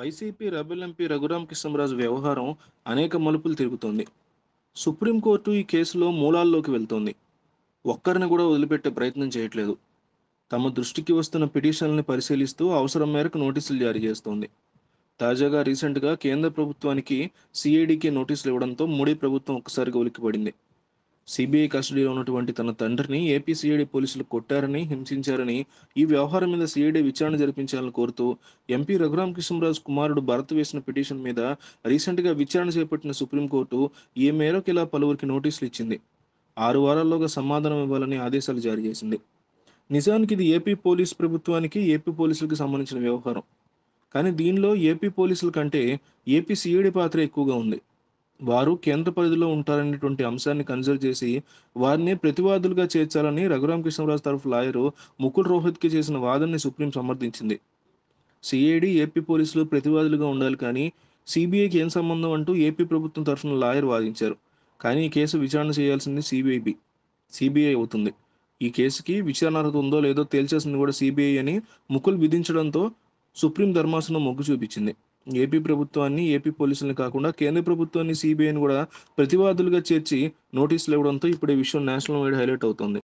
YCP rebel MP Raghuram Krishnaraju వ్యవహారం అనేక మలుపులు తిరుగుతోంది సుప్రీంకోర్టు ఈ కేసులో మూలాల్లోకి వెళ్తోంది ఒక్కరిని కూడా వదిలిపెట్టే ప్రయత్నం చేయట్లేదు తమ దృష్టికి వస్తున్న పిటిషన్లను పరిశీలిస్తూ అవసరం మేరకు నోటీసులు జారీ చేస్తోంది తాజాగా రీసెంట్గా కేంద్ర ప్రభుత్వానికి సిఐడికి నోటీసులు ఇవ్వడంతో మోడీ ప్రభుత్వం ఒక్కసారిగా ఉలిక్కిపడింది సిబిఐ కస్టడీలో ఉన్నటువంటి తన తండ్రిని ఏపీ సిఐడి పోలీసులు కొట్టారని హింసించారని ఈ వ్యవహారం మీద సిఐడి విచారణ జరిపించాలని కోరుతూ ఎంపీ కృష్ణరాజు కుమారుడు భరత్ వేసిన పిటిషన్ మీద రీసెంట్గా విచారణ చేపట్టిన సుప్రీంకోర్టు ఈ మేరకు ఇలా పలువురికి నోటీసులు ఇచ్చింది ఆరు వారాల్లోగా సమాధానం ఇవ్వాలని ఆదేశాలు జారీ చేసింది నిజానికి ఇది ఏపీ పోలీస్ ప్రభుత్వానికి ఏపీ పోలీసులకు సంబంధించిన వ్యవహారం కానీ దీనిలో ఏపీ పోలీసుల కంటే ఏపీ సిఐడి పాత్ర ఎక్కువగా ఉంది వారు కేంద్ర పరిధిలో ఉంటారనేటువంటి అంశాన్ని కన్సిడర్ చేసి వారిని ప్రతివాదులుగా చేర్చాలని కృష్ణరాజు తరఫు లాయరు ముకుల్ రోహిత్కి చేసిన వాదనని సుప్రీం సమర్థించింది సిఐడి ఏపీ పోలీసులు ప్రతివాదులుగా ఉండాలి కానీ సిబిఐకి ఏం సంబంధం అంటూ ఏపీ ప్రభుత్వం తరఫున లాయర్ వాదించారు కానీ ఈ కేసు విచారణ చేయాల్సింది సిబిఐబి సిబిఐ అవుతుంది ఈ కేసుకి విచారణార్హత ఉందో లేదో తేల్చేసింది కూడా సిబిఐ అని ముకుల్ విధించడంతో సుప్రీం ధర్మాసనం మొగ్గు చూపించింది ఏపీ ప్రభుత్వాన్ని ఏపీ పోలీసులను కాకుండా కేంద్ర ప్రభుత్వాన్ని సిబిఐని కూడా ప్రతివాదులుగా చేర్చి నోటీసులు ఇవ్వడంతో ఇప్పుడు ఈ విషయం నేషనల్ వైడ్ హైలైట్ అవుతుంది